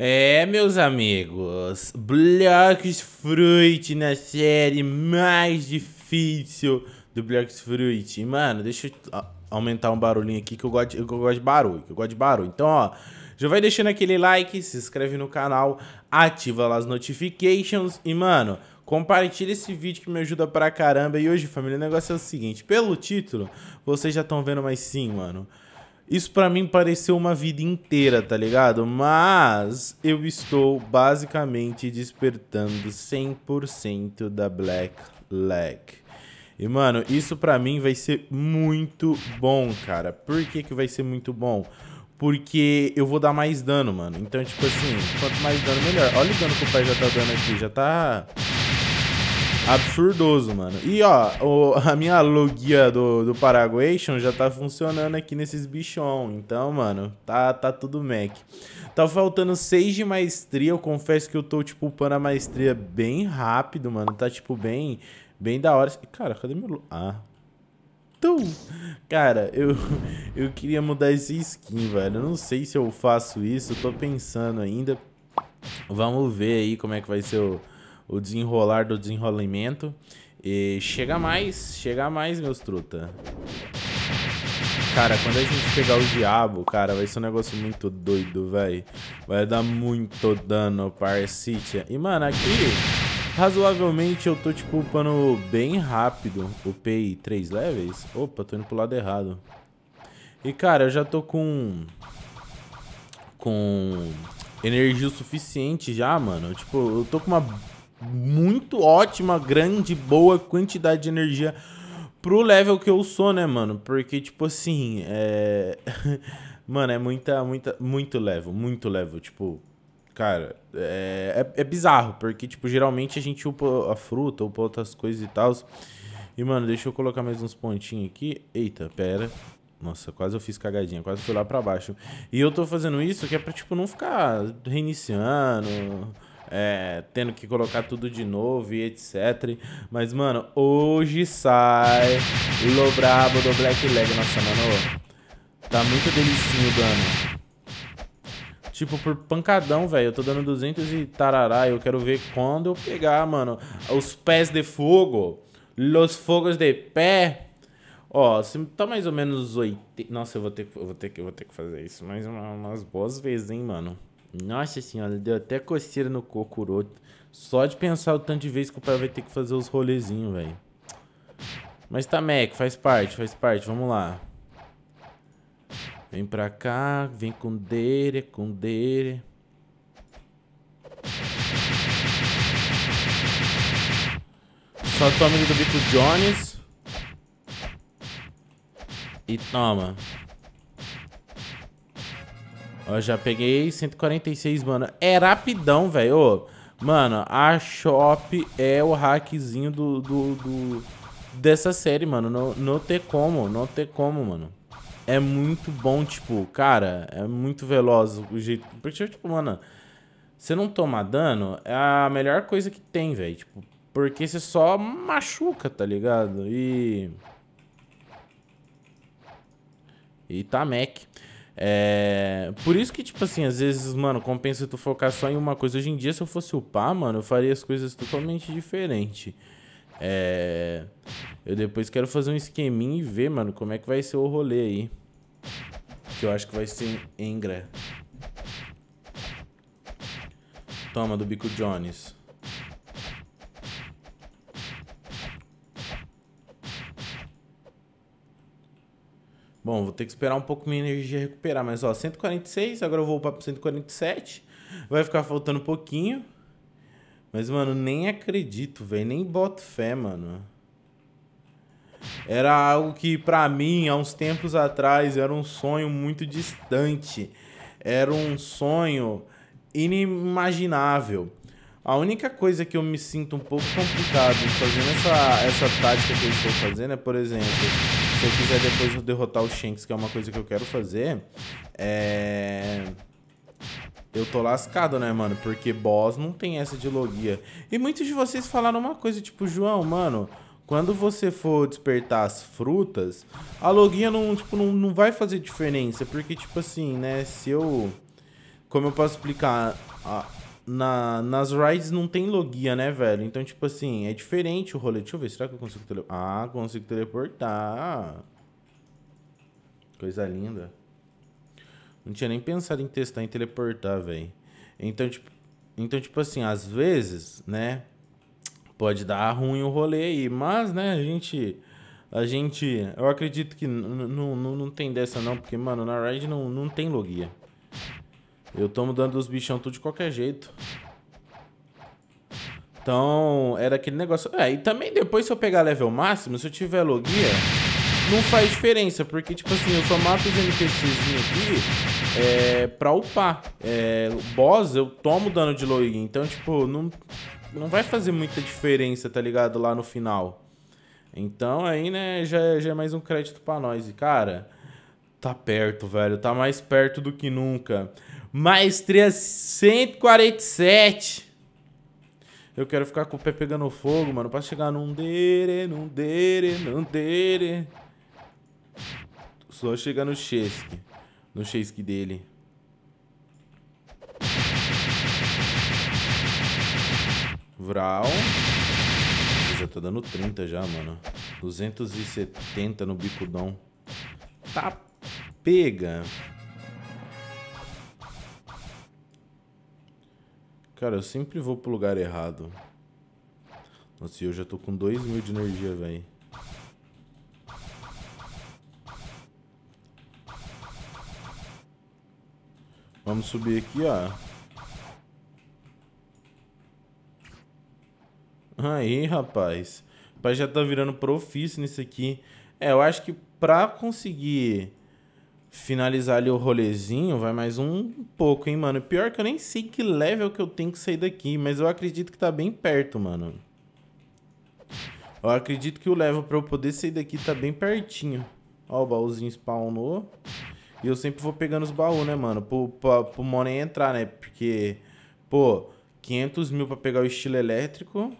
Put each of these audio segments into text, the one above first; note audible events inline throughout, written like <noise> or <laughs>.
É, meus amigos, Blocks Fruit na série mais difícil do Blocks Fruit. Mano, deixa eu aumentar um barulhinho aqui que eu gosto, de, eu gosto de barulho, eu gosto de barulho. Então, ó, já vai deixando aquele like, se inscreve no canal, ativa lá as notifications e, mano, compartilha esse vídeo que me ajuda pra caramba. E hoje, família, o negócio é o seguinte, pelo título, vocês já estão vendo, mas sim, mano... Isso para mim pareceu uma vida inteira, tá ligado? Mas eu estou basicamente despertando 100% da Black Leg. E, mano, isso para mim vai ser muito bom, cara. Por que que vai ser muito bom? Porque eu vou dar mais dano, mano. Então, tipo assim, quanto mais dano, melhor. Olha o dano que o pai já tá dando aqui. Já tá... Absurdoso, mano. E ó, o, a minha logia do, do Paraguation já tá funcionando aqui nesses bichão. Então, mano, tá, tá tudo Mac. Tá faltando 6 de maestria. Eu confesso que eu tô, tipo, upando a maestria bem rápido, mano. Tá, tipo, bem, bem da hora. Cara, cadê meu. Ah. Tu! Cara, eu, eu queria mudar esse skin, velho. Eu não sei se eu faço isso. Eu tô pensando ainda. Vamos ver aí como é que vai ser o o desenrolar do desenrolamento. E chega mais, chega mais, meus truta. Cara, quando a gente pegar o diabo, cara, vai ser um negócio muito doido, velho. Vai dar muito dano, parcitia. E, mano, aqui, razoavelmente, eu tô, tipo, upando bem rápido. Upei três levels. Opa, tô indo pro lado errado. E, cara, eu já tô com... Com energia o suficiente já, mano. Tipo, eu tô com uma muito ótima, grande, boa quantidade de energia pro level que eu sou, né, mano? Porque, tipo assim, é. <laughs> mano, é muita, muita, muito level, muito level. Tipo, cara, é, é, é bizarro, porque, tipo, geralmente a gente upa a fruta, upa outras coisas e tal. E, mano, deixa eu colocar mais uns pontinhos aqui. Eita, pera. Nossa, quase eu fiz cagadinha, quase fui lá pra baixo. E eu tô fazendo isso que é pra, tipo, não ficar reiniciando é, tendo que colocar tudo de novo e etc. Mas, mano, hoje sai o Brabo do Black Leg. Nossa, mano, tá muito delicinho o dano. Tipo, por pancadão, velho. Eu tô dando 200 e tarará. Eu quero ver quando eu pegar, mano, os pés de fogo. Los fogos de pé. Ó, se tá mais ou menos 80. Nossa, eu vou ter, que, eu vou ter, que, eu vou ter que fazer isso mais uma, umas boas vezes, hein, mano. Nossa senhora, deu até coceira no cocoroto. Só de pensar o tanto de vez que o pai vai ter que fazer os rolezinhos, velho. Mas tá, Mac, faz parte, faz parte, vamos lá. Vem pra cá, vem com dele, com dele. Só toma do bico Jones. E toma. Ó, já peguei 146 mano É rapidão, velho. Mano, a Shop é o hackzinho do, do, do, dessa série, mano. Não, não tem como, não tem como, mano. É muito bom, tipo, cara, é muito veloz o jeito. Porque, tipo, mano, você não tomar dano é a melhor coisa que tem, velho. Tipo, porque você só machuca, tá ligado? E. E tá mec. É... Por isso que, tipo assim, às vezes, mano, compensa tu focar só em uma coisa. Hoje em dia, se eu fosse upar, mano, eu faria as coisas totalmente diferente. É... Eu depois quero fazer um esqueminha e ver, mano, como é que vai ser o rolê aí. Que eu acho que vai ser Engra. Toma, do Bico Jones. Bom, vou ter que esperar um pouco minha energia recuperar, mas ó, 146, agora eu vou para 147. Vai ficar faltando um pouquinho. Mas, mano, nem acredito, velho. Nem boto fé, mano. Era algo que, pra mim, há uns tempos atrás, era um sonho muito distante. Era um sonho inimaginável. A única coisa que eu me sinto um pouco complicado fazendo essa, essa tática que eu estou fazendo é, por exemplo, se eu quiser depois eu derrotar o Shanks, que é uma coisa que eu quero fazer, é... Eu tô lascado, né, mano? Porque boss não tem essa de logia. E muitos de vocês falaram uma coisa, tipo, João, mano, quando você for despertar as frutas, a logia não, tipo, não, não vai fazer diferença. Porque, tipo assim, né, se eu... Como eu posso explicar? A, na, nas rides não tem logia, né, velho? Então, tipo assim, é diferente o rolê. Deixa eu ver, será que eu consigo teleportar? Ah, consigo teleportar. Coisa linda. Não tinha nem pensado em testar em teleportar, velho. Então, tipo, então, tipo assim, às vezes, né, pode dar ruim o rolê aí, mas, né, a gente... A gente... Eu acredito que não tem dessa não, porque, mano, na ride não, não tem logia. Eu tomo dano dos bichão tudo de qualquer jeito. Então, era aquele negócio... É, e também depois se eu pegar level máximo, se eu tiver logia, não faz diferença. Porque, tipo assim, eu só mato os NPCzinhos aqui é, pra upar. É, boss, eu tomo dano de logia. Então, tipo, não, não vai fazer muita diferença, tá ligado? Lá no final. Então, aí, né, já, é, já é mais um crédito pra nós. E, cara... Tá perto, velho. Tá mais perto do que nunca. Maestria 147. Eu quero ficar com o pé pegando fogo, mano. Pra chegar num dere, num dere, num dere. Só chegar no chesque. No chesque dele. Vral. Eu já tô tá dando 30 já, mano. 270 no bicudão. Tá pega. Cara, eu sempre vou pro lugar errado. Nossa, e eu já tô com 2 mil de energia, velho. Vamos subir aqui, ó. Aí, rapaz. O pai já tá virando profício nisso aqui. É, eu acho que pra conseguir finalizar ali o rolezinho, vai mais um pouco, hein, mano. Pior que eu nem sei que level que eu tenho que sair daqui, mas eu acredito que tá bem perto, mano. Eu acredito que o level pra eu poder sair daqui tá bem pertinho. Ó, o baúzinho spawnou. E eu sempre vou pegando os baús, né, mano? Pro, pra, pro Money entrar, né? Porque, pô, 500 mil pra pegar o estilo elétrico...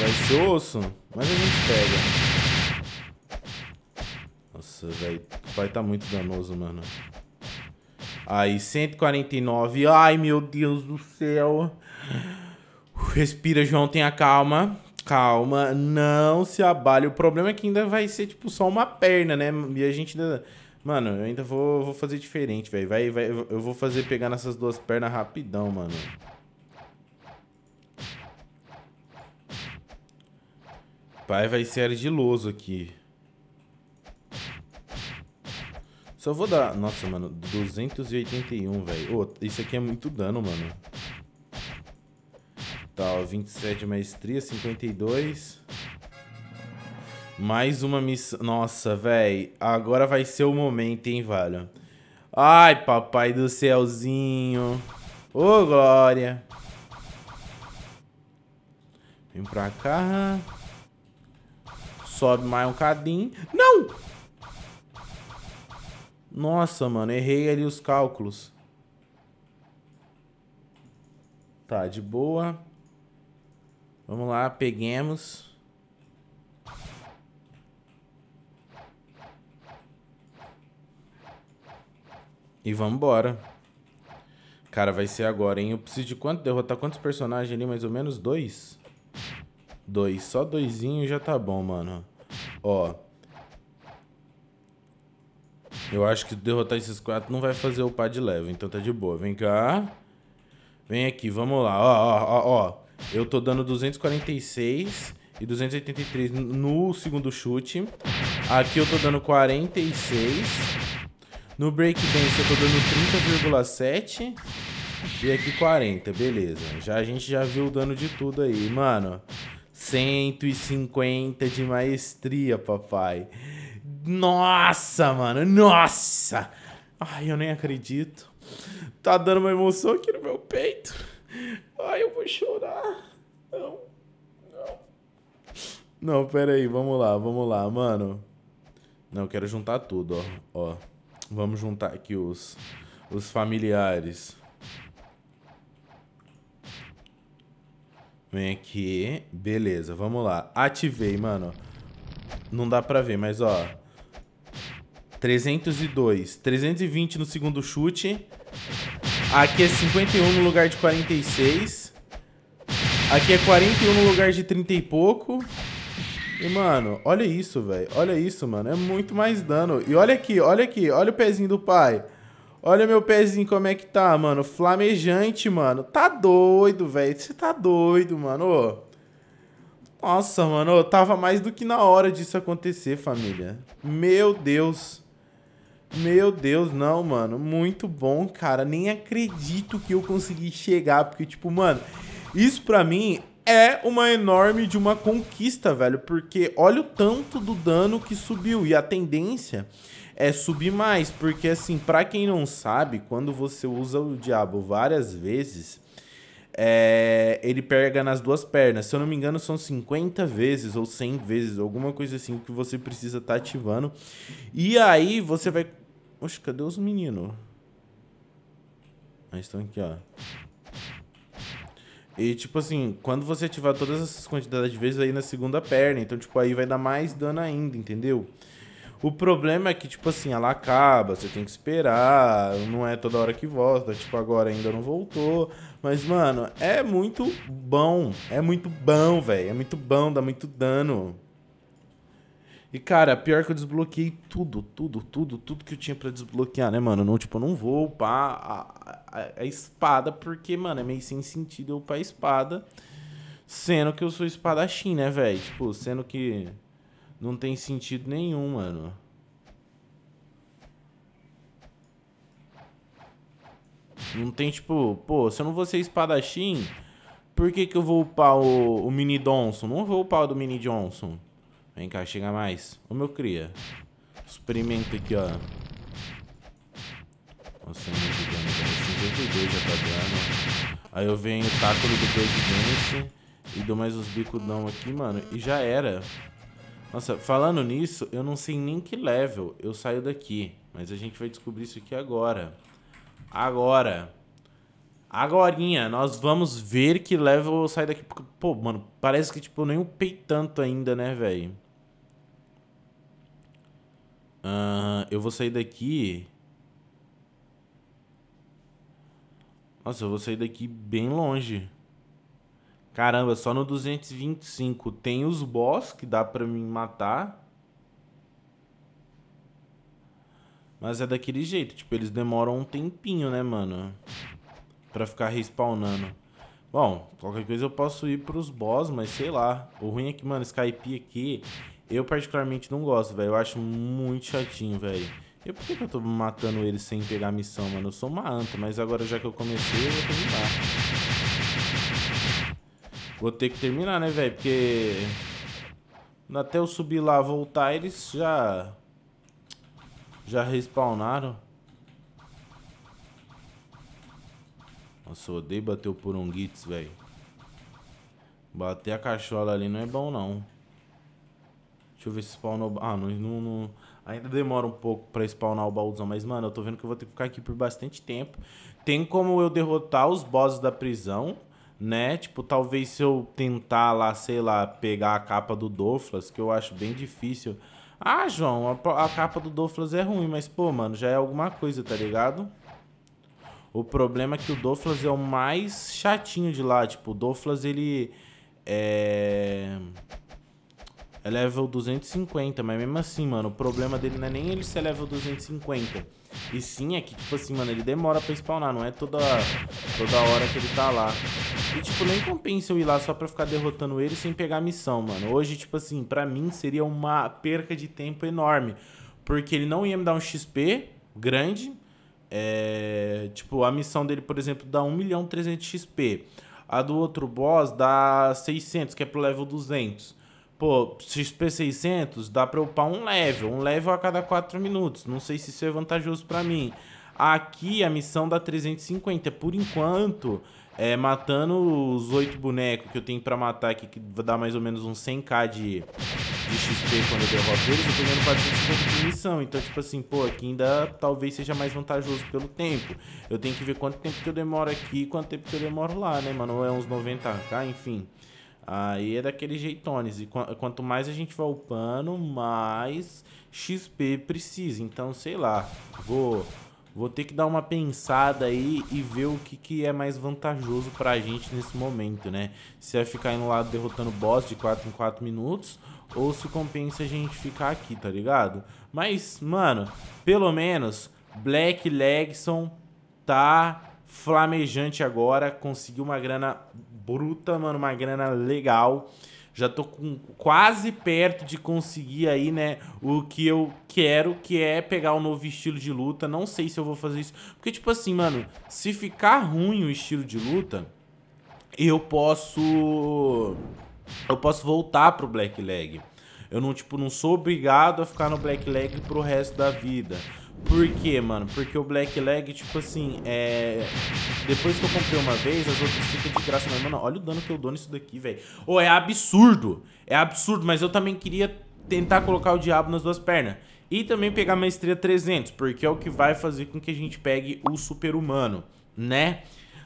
Vai ser osso, mas a gente pega. Nossa, velho. Vai estar tá muito danoso, mano. Aí, 149. Ai, meu Deus do céu. Respira, João. Tenha calma. Calma. Não se abale. O problema é que ainda vai ser, tipo, só uma perna, né? E a gente ainda... Mano, eu ainda vou, vou fazer diferente, velho. Vai, vai, eu vou fazer pegar nessas duas pernas rapidão, mano. Pai vai ser argiloso aqui. Só vou dar. Nossa, mano, 281, velho. oh, isso aqui é muito dano, mano. Tá, ó, 27 maestria, 52. Mais uma missão. Nossa, velho. Agora vai ser o momento, hein, velho. Ai, papai do céuzinho. Ô, oh, glória. Vem pra cá. Sobe mais um cadinho. Não! Nossa, mano, errei ali os cálculos. Tá, de boa. Vamos lá, peguemos. E vamos embora. Cara, vai ser agora, hein? Eu preciso de quanto? Derrotar quantos personagens ali? Mais ou menos dois? Dois. Só doisinho já tá bom, mano. Ó. Eu acho que derrotar esses quatro não vai fazer o pá de leve, então tá de boa. Vem cá. Vem aqui, vamos lá. Ó, ó, ó, ó. Eu tô dando 246 e 283 no segundo chute. Aqui eu tô dando 46. No breakdance eu tô dando 30,7. E aqui 40, beleza. Já a gente já viu o dano de tudo aí, mano. 150 de maestria, papai. Nossa, mano, nossa! Ai, eu nem acredito. Tá dando uma emoção aqui no meu peito. Ai, eu vou chorar. Não, não. Não, pera aí, vamos lá, vamos lá, mano. Não, eu quero juntar tudo, ó. ó. Vamos juntar aqui os, os familiares. Vem aqui. Beleza, vamos lá. Ativei, mano não dá pra ver, mas ó. 302. 320 no segundo chute. Aqui é 51 no lugar de 46. Aqui é 41 no lugar de 30 e pouco. E, mano, olha isso, velho. Olha isso, mano. É muito mais dano. E olha aqui, olha aqui. Olha o pezinho do pai. Olha meu pezinho como é que tá, mano. Flamejante, mano. Tá doido, velho. Você tá doido, mano. Ô. Nossa, mano, eu tava mais do que na hora disso acontecer, família. Meu Deus. Meu Deus, não, mano. Muito bom, cara. Nem acredito que eu consegui chegar, porque, tipo, mano, isso pra mim é uma enorme de uma conquista, velho, porque olha o tanto do dano que subiu e a tendência é subir mais, porque, assim, pra quem não sabe, quando você usa o diabo várias vezes é, ele pega nas duas pernas. Se eu não me engano, são 50 vezes ou 100 vezes, alguma coisa assim que você precisa estar tá ativando. E aí você vai... Oxe, cadê os meninos? Aí estão aqui, ó. E, tipo assim, quando você ativar todas essas quantidades de vezes, aí na segunda perna. Então, tipo, aí vai dar mais dano ainda, entendeu? Entendeu? O problema é que, tipo assim, ela acaba, você tem que esperar, não é toda hora que volta, tipo, agora ainda não voltou. Mas, mano, é muito bom. É muito bom, velho. É muito bom, dá muito dano. E, cara, pior que eu desbloqueei tudo, tudo, tudo, tudo que eu tinha para desbloquear, né, mano? Não, tipo, eu não vou upar a, a, a, espada, porque, mano, é meio sem sentido eu upar a espada. Sendo que eu sou espadachim, né, velho? Tipo, sendo que não tem sentido nenhum, mano. Não tem, tipo... Pô, se eu não vou ser espadachim... Por que que eu vou upar o, o Mini Johnson? Não vou upar o do Mini Johnson. Vem cá, chega mais. Ô, meu cria. Experimenta aqui, ó. Nossa, muito dano, cara. 52 já tá dando. Aí eu venho, taco do Dance e dou mais uns bicudão aqui, mano. E já era. Nossa, falando nisso, eu não sei nem que level eu saio daqui. Mas a gente vai descobrir isso aqui agora. Agora. Agorinha, nós vamos ver que level eu saio daqui. Porque, pô, mano, parece que, tipo, eu nem upei tanto ainda, né, velho? Uh, eu vou sair daqui... Nossa, eu vou sair daqui bem longe. Caramba, só no 225 tem os boss que dá pra mim matar. Mas é daquele jeito, tipo, eles demoram um tempinho, né, mano? Pra ficar respawnando. Bom, qualquer coisa eu posso ir pros boss, mas sei lá. O ruim é que, mano, Skype aqui, eu particularmente não gosto, velho. Eu acho muito chatinho, velho. E por que, eu tô matando eles sem pegar a missão, mano? Eu sou uma anta, mas agora já que eu comecei, eu vou terminar. Vou ter que terminar, né, velho? Porque até eu subir lá voltar, eles já... Já respawnaram. Nossa, eu odeio bater o Porongits, velho. Bater a cachola ali não é bom, não. Deixa eu ver se spawnou... Ah, não, não, não... Ainda demora um pouco pra spawnar o baúzão. Mas, mano, eu tô vendo que eu vou ter que ficar aqui por bastante tempo. Tem como eu derrotar os bosses da prisão né? Tipo, talvez se eu tentar lá, sei lá, pegar a capa do Doflas, que eu acho bem difícil. Ah, João, a, a capa do Doflas é ruim, mas pô, mano, já é alguma coisa, tá ligado? O problema é que o Doflas é o mais chatinho de lá. Tipo, o Doflas, ele é... É level 250, mas mesmo assim, mano, o problema dele não é nem ele ser level 250. E sim é que, tipo assim, mano, ele demora pra spawnar, não é toda, toda hora que ele tá lá. E, tipo, nem compensa eu ir lá só pra ficar derrotando ele sem pegar a missão, mano. Hoje, tipo assim, pra mim seria uma perca de tempo enorme. Porque ele não ia me dar um XP grande. É... Tipo, a missão dele, por exemplo, dá 1 milhão 300 XP. A do outro boss dá 600, que é pro level 200. Pô, XP 600 dá pra upar um level. Um level a cada 4 minutos. Não sei se isso é vantajoso pra mim. Aqui a missão dá 350. Por enquanto, é, matando os oito bonecos que eu tenho pra matar aqui, que dá mais ou menos uns 100k de, de XP quando eu derroto eles, eu tô ganhando 450 de missão. Então, tipo assim, pô, aqui ainda talvez seja mais vantajoso pelo tempo. Eu tenho que ver quanto tempo que eu demoro aqui e quanto tempo que eu demoro lá, né, mano? Ou é uns 90k, enfim. Aí é daquele jeitones. E quanto mais a gente vai upando, mais XP precisa. Então, sei lá, vou Vou ter que dar uma pensada aí e ver o que, que é mais vantajoso pra gente nesse momento, né? Se é ficar indo lá derrotando boss de 4 em 4 minutos ou se compensa a gente ficar aqui, tá ligado? Mas, mano, pelo menos Black Legson tá flamejante agora, consegui uma grana bruta, mano, uma grana legal. Já tô com quase perto de conseguir aí, né, o que eu quero, que é pegar um novo estilo de luta. Não sei se eu vou fazer isso, porque tipo assim, mano, se ficar ruim o estilo de luta, eu posso eu posso voltar pro Black Leg. Eu não, tipo, não sou obrigado a ficar no Black Leg pro resto da vida. Por quê, mano? Porque o Black Leg, tipo assim, é. Depois que eu comprei uma vez, as outras ficam de graça. Mas, mano, olha o dano que eu dou nisso daqui, velho. Ô, é absurdo. É absurdo, mas eu também queria tentar colocar o diabo nas duas pernas. E também pegar maestria 300, porque é o que vai fazer com que a gente pegue o super-humano, né?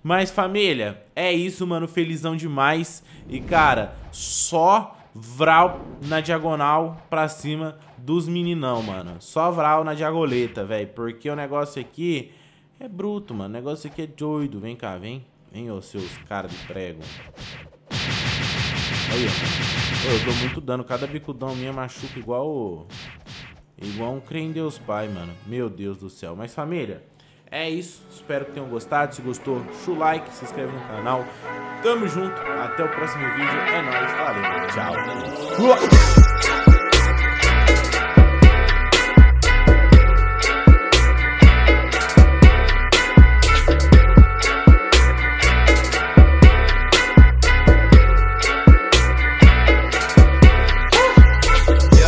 Mas, família, é isso, mano. Felizão demais. E, cara, só Vral na diagonal pra cima dos meninão, mano. Só Vral na diagoleta, velho. Porque o negócio aqui é bruto, mano. O negócio aqui é doido. Vem cá, vem. Vem, ô seus caras de prego. Aí, ó. eu dou muito dano. Cada bicudão minha machuca igual... Igual um crê em Deus Pai, mano. Meu Deus do céu. Mas, família... É isso, espero que tenham gostado. Se gostou, o like, se inscreve no canal. Tamo junto, até o próximo vídeo. É nóis, valeu, tchau.